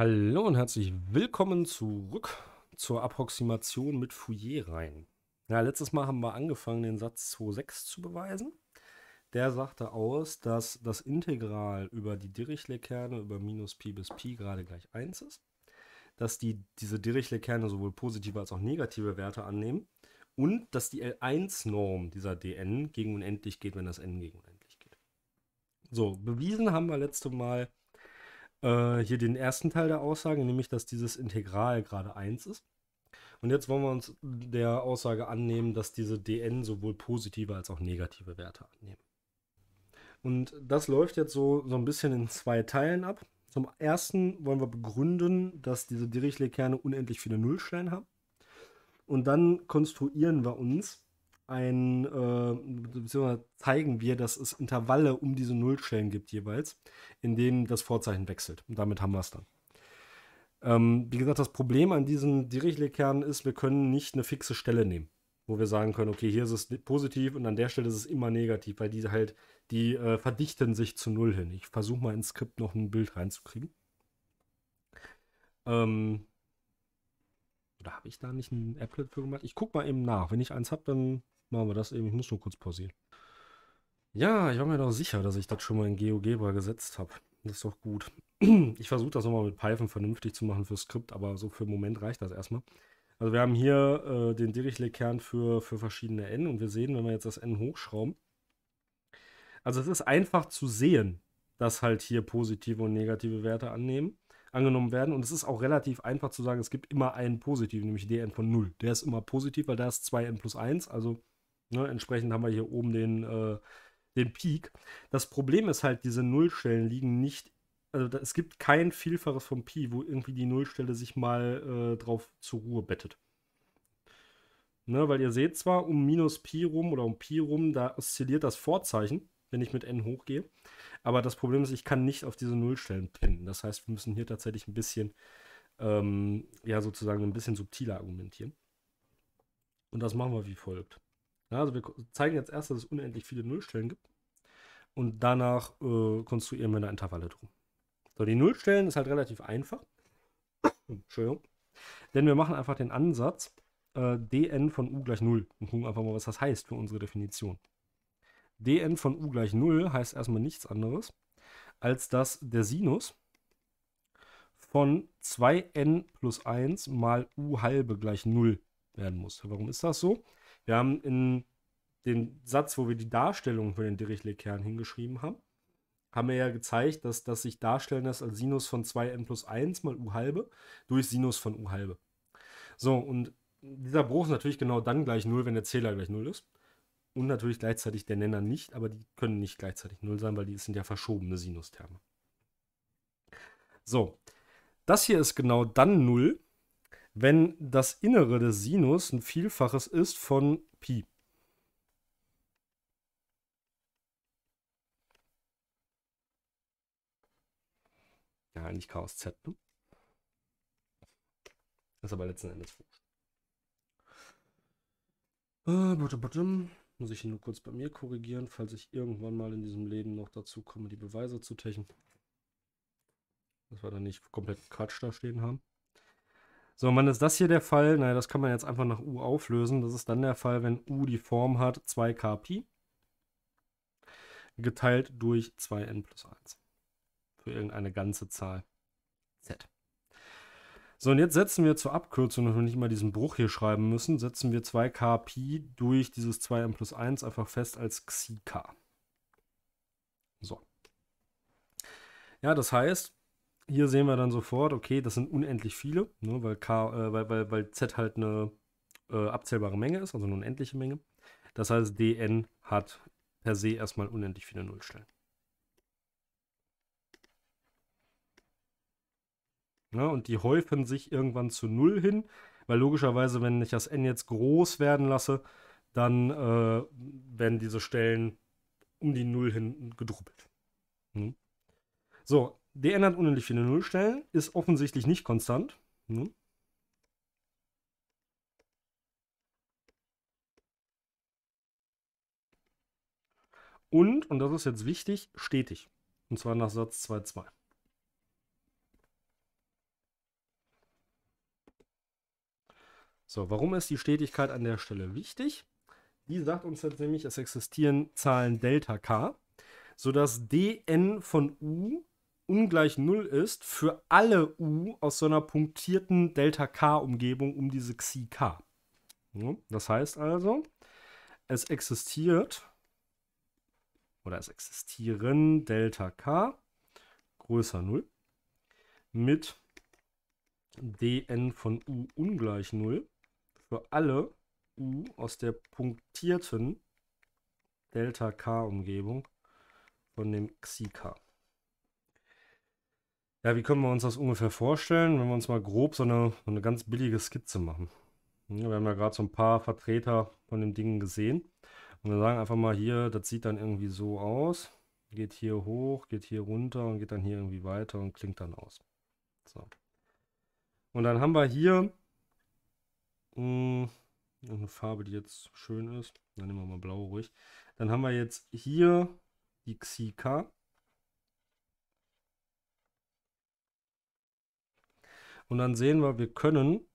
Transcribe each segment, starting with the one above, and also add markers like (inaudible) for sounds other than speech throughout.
Hallo und herzlich willkommen zurück zur Approximation mit Fourier-Reihen. Ja, letztes Mal haben wir angefangen, den Satz 2.6 zu beweisen. Der sagte aus, dass das Integral über die Dirichlet-Kerne über minus Pi bis Pi gerade gleich 1 ist, dass die, diese Dirichlet-Kerne sowohl positive als auch negative Werte annehmen und dass die L1-Norm dieser dn gegen unendlich geht, wenn das n gegen unendlich geht. So, bewiesen haben wir letztes Mal, äh, hier den ersten Teil der Aussage, nämlich dass dieses Integral gerade 1 ist. Und jetzt wollen wir uns der Aussage annehmen, dass diese dn sowohl positive als auch negative Werte annehmen. Und das läuft jetzt so, so ein bisschen in zwei Teilen ab. Zum ersten wollen wir begründen, dass diese Dirichlet-Kerne unendlich viele Nullstellen haben. Und dann konstruieren wir uns ein, äh, beziehungsweise zeigen wir, dass es Intervalle um diese Nullstellen gibt jeweils, in denen das Vorzeichen wechselt. Und damit haben wir es dann. Ähm, wie gesagt, das Problem an diesen Dirichlet-Kernen ist, wir können nicht eine fixe Stelle nehmen, wo wir sagen können, okay, hier ist es positiv und an der Stelle ist es immer negativ, weil diese halt, die äh, verdichten sich zu Null hin. Ich versuche mal ins Skript noch ein Bild reinzukriegen. Ähm, oder habe ich da nicht ein Applet für gemacht? Ich gucke mal eben nach. Wenn ich eins habe, dann Machen wir das eben. Ich muss nur kurz pausieren. Ja, ich war mir doch sicher, dass ich das schon mal in GeoGebra gesetzt habe. Das ist doch gut. (clears throat) Ich versuche das nochmal mit Python vernünftig zu machen fürs Skript, aber so für den Moment reicht das erstmal. Also wir haben hier äh, den Dirichlet-Kern für, für verschiedene n und wir sehen, wenn wir jetzt das n hochschrauben, also es ist einfach zu sehen, dass halt hier positive und negative Werte annehmen, angenommen werden und es ist auch relativ einfach zu sagen, es gibt immer einen positiven, nämlich dn von 0. Der ist immer positiv, weil da ist 2n plus 1, also Ne, entsprechend haben wir hier oben den, äh, den Peak. Das Problem ist halt, diese Nullstellen liegen nicht, also da, es gibt kein Vielfaches vom Pi, wo irgendwie die Nullstelle sich mal äh, drauf zur Ruhe bettet. Ne, weil ihr seht zwar, um minus Pi rum oder um Pi rum, da oszilliert das Vorzeichen, wenn ich mit n hochgehe. Aber das Problem ist, ich kann nicht auf diese Nullstellen pinnen. Das heißt, wir müssen hier tatsächlich ein bisschen, ähm, ja, sozusagen ein bisschen subtiler argumentieren. Und das machen wir wie folgt also wir zeigen jetzt erst, dass es unendlich viele Nullstellen gibt und danach äh, konstruieren wir eine Intervalle drum. So, die Nullstellen ist halt relativ einfach. (coughs) Entschuldigung. Denn wir machen einfach den Ansatz äh, dn von u gleich 0 und gucken einfach mal, was das heißt für unsere Definition. dn von u gleich 0 heißt erstmal nichts anderes, als dass der Sinus von 2n plus 1 mal u halbe gleich 0 werden muss. Warum ist das so? Wir haben in den Satz, wo wir die Darstellung für den Dirichlet-Kern hingeschrieben haben, haben wir ja gezeigt, dass das sich darstellen lässt als Sinus von 2n plus 1 mal u halbe durch Sinus von u halbe. So, und dieser Bruch ist natürlich genau dann gleich 0, wenn der Zähler gleich 0 ist. Und natürlich gleichzeitig der Nenner nicht, aber die können nicht gleichzeitig 0 sein, weil die sind ja verschobene Sinustherme. So, das hier ist genau dann 0, wenn das Innere des Sinus ein Vielfaches ist von Pi. Ja, eigentlich Chaos Z, ne? Ist aber letzten Endes Äh, bottom, bottom. Muss ich ihn nur kurz bei mir korrigieren, falls ich irgendwann mal in diesem Leben noch dazu komme, die Beweise zu techen. Dass wir da nicht komplett Quatsch da stehen haben. So, und wann ist das hier der Fall? Naja, das kann man jetzt einfach nach U auflösen. Das ist dann der Fall, wenn U die Form hat 2k Pi geteilt durch 2n plus 1. Für irgendeine ganze Zahl z. So, und jetzt setzen wir zur Abkürzung, dass wir nicht mal diesen Bruch hier schreiben müssen, setzen wir 2k Pi durch dieses 2n plus 1 einfach fest als Xi k. So. Ja, das heißt, hier sehen wir dann sofort, okay, das sind unendlich viele, ne, weil, K, äh, weil, weil, weil Z halt eine äh, abzählbare Menge ist, also eine unendliche Menge. Das heißt, dn hat per se erstmal unendlich viele Nullstellen. Ja, ne, und die häufen sich irgendwann zu Null hin, weil logischerweise, wenn ich das n jetzt groß werden lasse, dann äh, werden diese Stellen um die Null hin gedruppelt. Hm. So, der ändert unendlich viele Nullstellen, ist offensichtlich nicht konstant. Hm. Und, und das ist jetzt wichtig, stetig. Und zwar nach Satz 2.2. So, warum ist die Stetigkeit an der Stelle wichtig? Die sagt uns jetzt nämlich, es existieren Zahlen Delta K, sodass dn von u ungleich 0 ist für alle U aus so einer punktierten Delta-K-Umgebung um diese Xi-K. Das heißt also, es existiert oder es existieren Delta K größer 0 mit dn von u ungleich 0 für alle u aus der punktierten Delta K Umgebung von dem Xi K. Ja, wie können wir uns das ungefähr vorstellen, wenn wir uns mal grob so eine, so eine ganz billige Skizze machen? wir haben ja gerade so ein paar Vertreter von dem Ding gesehen. Und wir sagen einfach mal hier, das sieht dann irgendwie so aus. Geht hier hoch, geht hier runter und geht dann hier irgendwie weiter und klingt dann aus. So. Und dann haben wir hier mh, hm, eine Farbe, die jetzt schön ist. Dann nehmen wir mal blau ruhig. Dann haben wir jetzt hier die Xika. Und dann sehen wir, wir können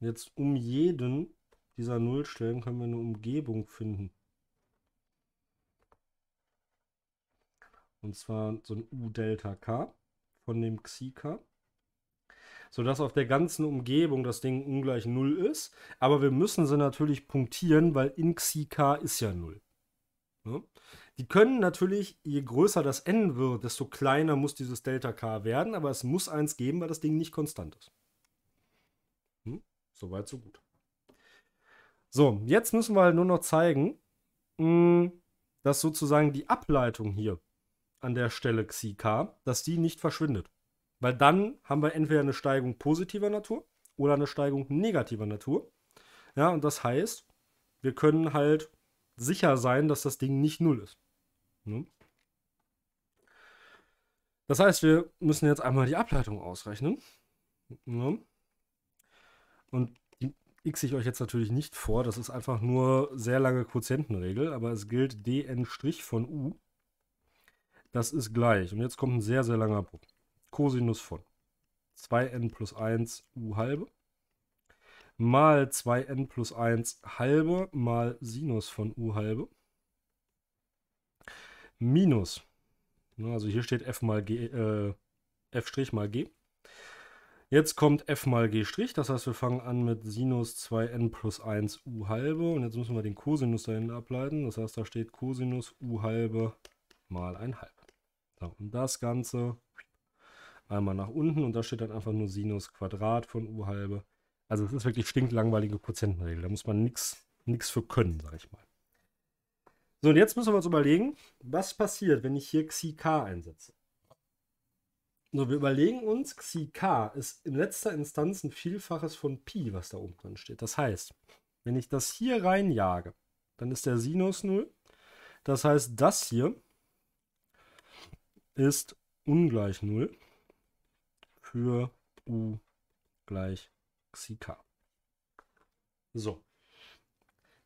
jetzt um jeden dieser Nullstellen können wir eine Umgebung finden. Und zwar so ein U-Delta-K von dem Xi-K. Sodass auf der ganzen Umgebung das Ding ungleich 0 ist. Aber wir müssen sie natürlich punktieren, weil in Xi-K ist ja 0. Ja? Ne? Die können natürlich, je größer das n wird, desto kleiner muss dieses Delta k werden, aber es muss eins geben, weil das Ding nicht konstant ist. Hm? Soweit, so gut. So, jetzt müssen wir halt nur noch zeigen, hm, dass sozusagen die Ableitung hier an der Stelle Xi k, dass die nicht verschwindet. Weil dann haben wir entweder eine Steigung positiver Natur oder eine Steigung negativer Natur. Ja, und das heißt, wir können halt sicher sein, dass das Ding nicht null ist. Ne? Das heißt, wir müssen jetzt einmal die Ableitung ausrechnen. Ne? Und die x ich euch jetzt natürlich nicht vor, das ist einfach nur sehr lange Quotientenregel, aber es gilt dn' von u. Das ist gleich. Und jetzt kommt ein sehr, sehr langer Bruch. Cosinus von 2n plus 1 u halbe mal 2n plus 1 halbe mal Sinus von u halbe minus. Also hier steht f mal g, äh, f' mal g. Jetzt kommt f mal g', das heißt, wir fangen an mit Sinus 2n plus 1 u halbe und jetzt müssen wir den Cosinus dahin ableiten. Das heißt, da steht Cosinus u halbe mal 1 halb. So, und das Ganze einmal nach unten und da steht dann einfach nur Sinus Quadrat von u halbe. Also es ist wirklich stinklangweilige Quotientenregel, da muss man nichts für können, sage ich mal. So, und jetzt müssen wir uns überlegen, was passiert, wenn ich hier xik einsetze. So, wir überlegen uns, xik ist in letzter Instanz ein Vielfaches von Pi, was da oben drin steht. Das heißt, wenn ich das hier reinjage, dann ist der Sinus 0. Das heißt, das hier ist ungleich 0 für u gleich xik. So.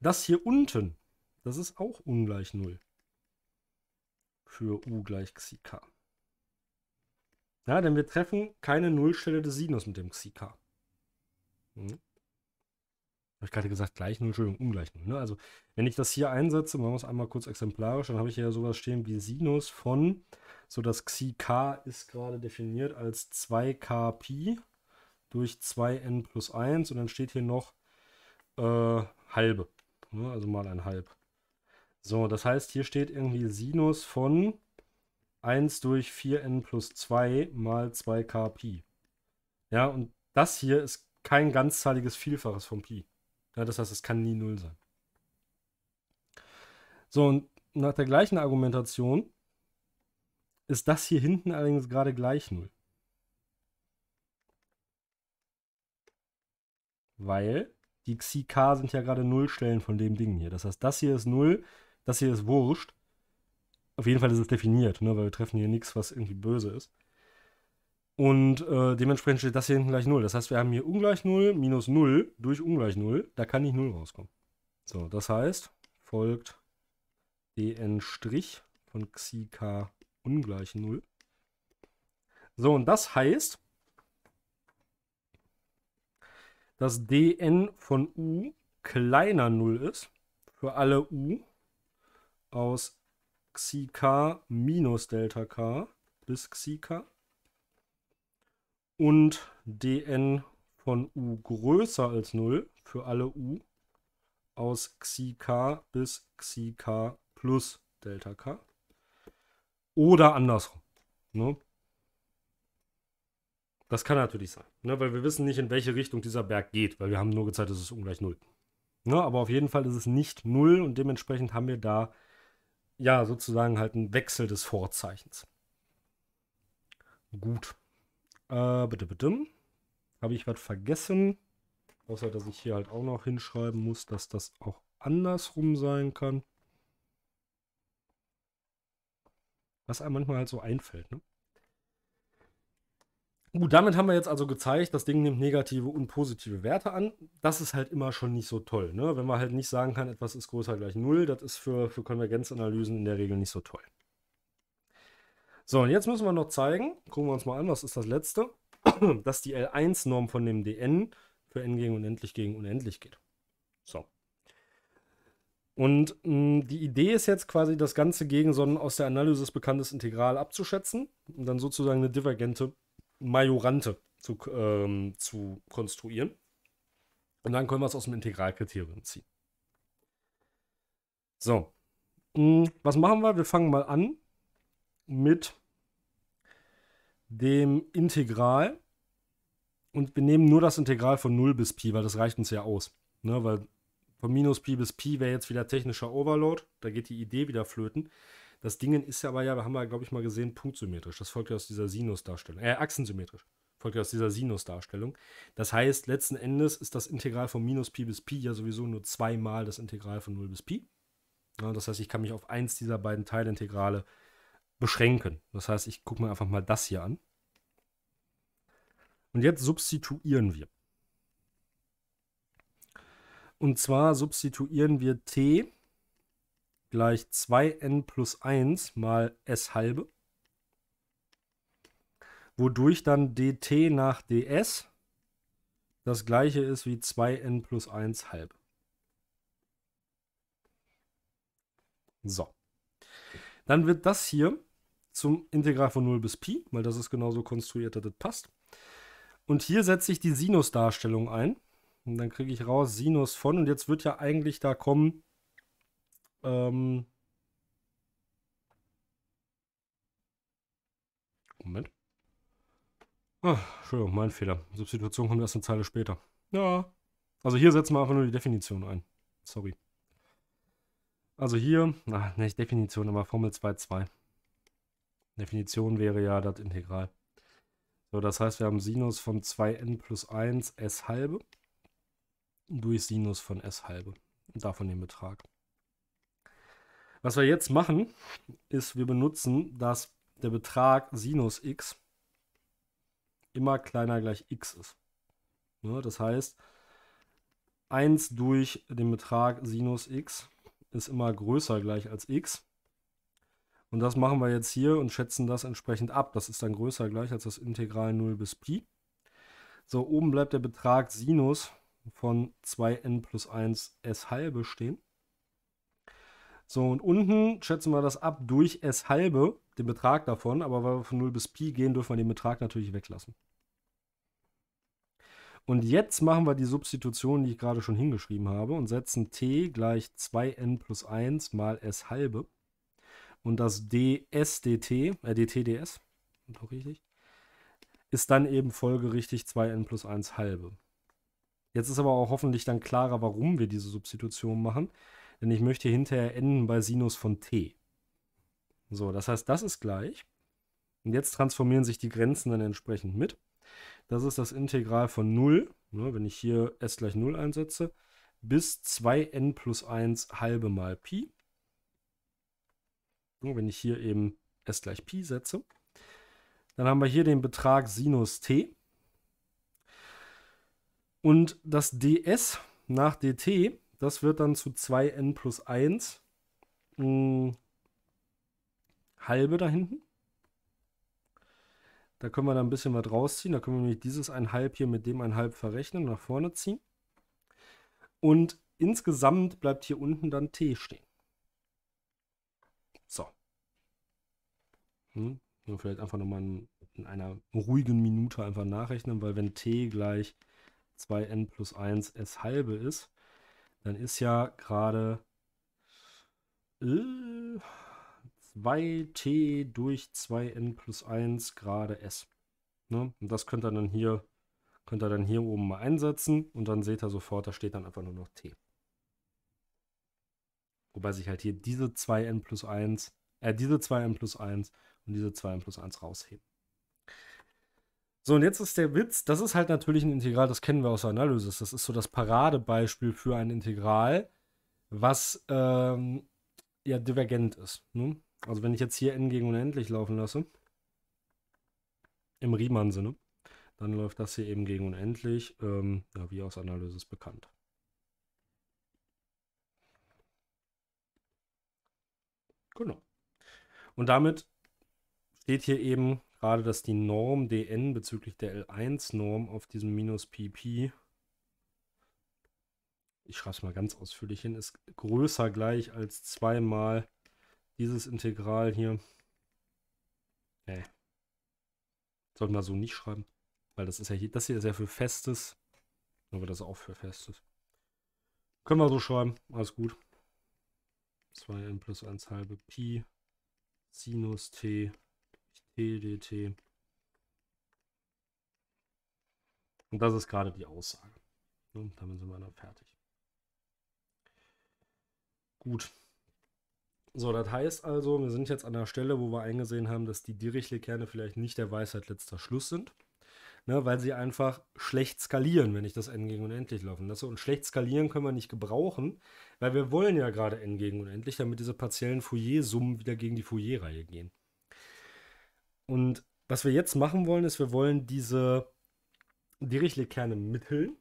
Das hier unten das ist auch ungleich 0 für u gleich xi k. Ja, denn wir treffen keine Nullstelle des Sinus mit dem xi k. Hm. Habe ich gerade gesagt, gleich 0, Entschuldigung, ungleich 0. Ne? Also wenn ich das hier einsetze, machen wir es einmal kurz exemplarisch, dann habe ich hier sowas stehen wie Sinus von, so das xi k ist gerade definiert als 2k Pi durch 2n plus 1 und dann steht hier noch äh, halbe, ne? also mal ein halb. So, das heißt, hier steht irgendwie Sinus von 1 durch 4n plus 2 mal 2k Pi. Ja, und das hier ist kein ganzzahliges Vielfaches von Pi. Ja, das heißt, es kann nie 0 sein. So, und nach der gleichen Argumentation ist das hier hinten allerdings gerade gleich 0. Weil die Xi K sind ja gerade 0 Stellen von dem Ding hier. Das heißt, das hier ist 0, das hier ist wurscht. Auf jeden Fall ist es definiert, ne, weil wir treffen hier nichts, was irgendwie böse ist. Und äh, dementsprechend steht das hier hinten gleich 0. Das heißt, wir haben hier ungleich 0 minus 0 durch ungleich 0. Da kann nicht 0 rauskommen. So, das heißt, folgt dn' von xi k ungleich 0. So, und das heißt, dass dn von u kleiner 0 ist für alle u aus Xi K minus Delta K bis Xi K und dn von u größer als 0 für alle u aus Xi K bis Xi K plus Delta K. Oder andersrum. Ne? Das kann natürlich sein, ne? weil wir wissen nicht, in welche Richtung dieser Berg geht, weil wir haben nur gezeigt, es ist ungleich 0. Ne? Aber auf jeden Fall ist es nicht 0 und dementsprechend haben wir da ja, sozusagen halt ein Wechsel des Vorzeichens. Gut. Äh, bitte, bitte. Habe ich was vergessen? Außer, dass ich hier halt auch noch hinschreiben muss, dass das auch andersrum sein kann. Was einem manchmal halt so einfällt, ne? Gut, damit haben wir jetzt also gezeigt, das Ding nimmt negative und positive Werte an. Das ist halt immer schon nicht so toll. Ne? Wenn man halt nicht sagen kann, etwas ist größer gleich 0, das ist für, für Konvergenzanalysen in der Regel nicht so toll. So, und jetzt müssen wir noch zeigen, gucken wir uns mal an, was ist das letzte, (clears throat) dass die L1-Norm von dem dn für n gegen unendlich gegen unendlich geht. So. Und mh, hm, die Idee ist jetzt quasi, das Ganze gegen so ein aus der Analysis bekanntes Integral abzuschätzen und dann sozusagen eine divergente Majorante zu, ähm, zu konstruieren. Und dann können wir es aus dem Integralkriterium ziehen. So, hm, was machen wir? Wir fangen mal an mit dem Integral. Und wir nehmen nur das Integral von 0 bis Pi, weil das reicht uns ja aus. Ne? Weil von minus Pi bis Pi wäre jetzt wieder technischer Overload. Da geht die Idee wieder flöten. Das Ding ist ja aber ja, haben wir, glaube ich, mal gesehen, punktsymmetrisch. Das folgt ja aus dieser Sinusdarstellung. Äh, achsensymmetrisch. Folgt ja aus dieser Sinusdarstellung. Das heißt, letzten Endes ist das Integral von minus Pi bis Pi ja sowieso nur zweimal das Integral von 0 bis Pi. Ja, das heißt, ich kann mich auf eins dieser beiden Teilintegrale beschränken. Das heißt, ich gucke mir einfach mal das hier an. Und jetzt substituieren wir. Und zwar substituieren wir t gleich 2n plus 1 mal s halbe, wodurch dann dt nach ds das gleiche ist wie 2n plus 1 halb. So. Dann wird das hier zum Integral von 0 bis Pi, weil das ist genauso konstruiert, dass das passt. Und hier setze ich die Sinusdarstellung ein. Und dann kriege ich raus Sinus von. Und jetzt wird ja eigentlich da kommen ähm Moment. Ah, Entschuldigung, mein Fehler. Substitution kommt erst eine Zeile später. Ja. Also hier setzen wir einfach nur die Definition ein. Sorry. Also hier, na, nicht Definition, aber Formel 2.2. Definition wäre ja das Integral. So, das heißt, wir haben Sinus von 2n plus 1 s halbe durch Sinus von s halbe. Davon den Betrag. Was wir jetzt machen, ist, wir benutzen, dass der Betrag Sinus x immer kleiner gleich x ist. Ne, das heißt, 1 durch den Betrag Sinus x ist immer größer gleich als x. Und das machen wir jetzt hier und schätzen das entsprechend ab. Das ist dann größer gleich als das Integral 0 bis Pi. So, oben bleibt der Betrag Sinus von 2n plus 1 s halbe stehen. So, und unten schätzen wir das ab durch S halbe, den Betrag davon, aber weil wir von 0 bis Pi gehen, dürfen wir den Betrag natürlich weglassen. Und jetzt machen wir die Substitution, die ich gerade schon hingeschrieben habe, und setzen t gleich 2n plus 1 mal s halbe. Und das ds dt, äh dt ds, richtig, ist dann eben folgerichtig 2n plus 1 halbe. Jetzt ist aber auch hoffentlich dann klarer, warum wir diese Substitution machen denn ich möchte hinterher enden bei Sinus von t. So, das heißt, das ist gleich. Und jetzt transformieren sich die Grenzen dann entsprechend mit. Das ist das Integral von 0, ne, wenn ich hier s gleich 0 einsetze, bis 2n plus 1 halbe mal Pi. Und wenn ich hier eben s gleich Pi setze. Dann haben wir hier den Betrag Sinus t. Und das ds nach dt das wird dann zu 2n plus 1 mh, hm. halbe da hinten. Da können wir dann ein bisschen was rausziehen. Da können wir nämlich dieses 1 halb hier mit dem 1 halb verrechnen, nach vorne ziehen. Und insgesamt bleibt hier unten dann t stehen. So. Hm. Und vielleicht einfach nochmal in, in einer ruhigen Minute einfach nachrechnen, weil wenn t gleich 2n plus 1 s halbe ist, dann ist ja gerade äh, 2t durch 2n plus 1 gerade s. Ne? Und das könnt ihr dann hier könnt ihr dann hier oben mal einsetzen und dann seht ihr sofort, da steht dann einfach nur noch t. Wobei sich halt hier diese 2n plus 1, äh, diese 2n plus 1 und diese 2n plus 1 rausheben. So, und jetzt ist der Witz, das ist halt natürlich ein Integral, das kennen wir aus der Analysis. Das ist so das Paradebeispiel für ein Integral, was ähm, ja divergent ist. Ne? Also wenn ich jetzt hier n gegen unendlich laufen lasse, im Riemann-Sinne, dann läuft das hier eben gegen unendlich, ähm, ja, wie aus Analysis bekannt. Genau. Und damit steht hier eben gerade, dass die Norm dn bezüglich der L1-Norm auf diesem minus pp, ich schreibe es mal ganz ausführlich hin, ist größer gleich als zweimal dieses Integral hier. Nee. Sollten wir so nicht schreiben, weil das ist ja hier, das hier ist ja für Festes, aber das ist auch für Festes. Können wir so schreiben, alles gut. 2n plus 1 halbe Pi Sinus t TDT. Und das ist gerade die Aussage. Und damit sind wir dann fertig. Gut. So, das heißt also, wir sind jetzt an der Stelle, wo wir eingesehen haben, dass die Dirichlet-Kerne vielleicht nicht der Weisheit letzter Schluss sind, ne, weil sie einfach schlecht skalieren, wenn ich das n gegen unendlich laufen lasse. Und schlecht skalieren können wir nicht gebrauchen, weil wir wollen ja gerade n gegen unendlich, damit diese partiellen Fourier-Summen wieder gegen die Fourier-Reihe gehen. Und was wir jetzt machen wollen, ist, wir wollen diese Dirichlet-Kerne mitteln.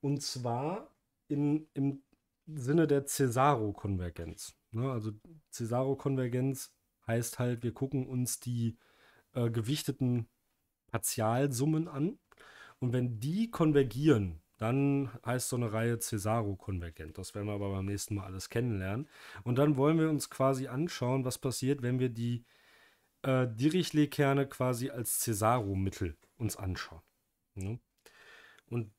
Und zwar in, im Sinne der Cesaro-Konvergenz. Ne? Also Cesaro-Konvergenz heißt halt, wir gucken uns die äh, gewichteten Partialsummen an. Und wenn die konvergieren, dann heißt so eine Reihe Cesaro-konvergent. Das werden wir aber beim nächsten Mal alles kennenlernen. Und dann wollen wir uns quasi anschauen, was passiert, wenn wir die äh, Dirichlet-Kerne quasi als Cesaro-Mittel uns anschauen. Ne? Und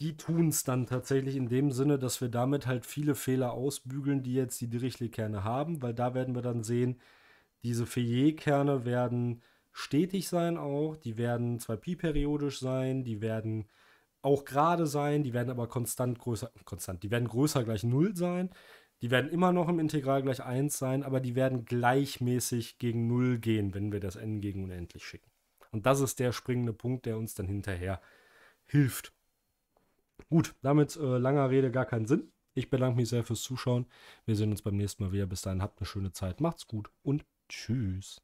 die tun es dann tatsächlich in dem Sinne, dass wir damit halt viele Fehler ausbügeln, die jetzt die Dirichlet-Kerne haben, weil da werden wir dann sehen, diese Feuillet-Kerne werden stetig sein auch, die werden zwar pi-periodisch sein, die werden auch gerade sein, die werden aber konstant größer, konstant, die werden größer gleich Null sein. Die werden immer noch im Integral gleich 1 sein, aber die werden gleichmäßig gegen 0 gehen, wenn wir das n gegen unendlich schicken. Und das ist der springende Punkt, der uns dann hinterher hilft. Gut, damit äh, langer Rede gar keinen Sinn. Ich bedanke mich sehr fürs Zuschauen. Wir sehen uns beim nächsten Mal wieder. Bis dahin habt eine schöne Zeit. Macht's gut und tschüss.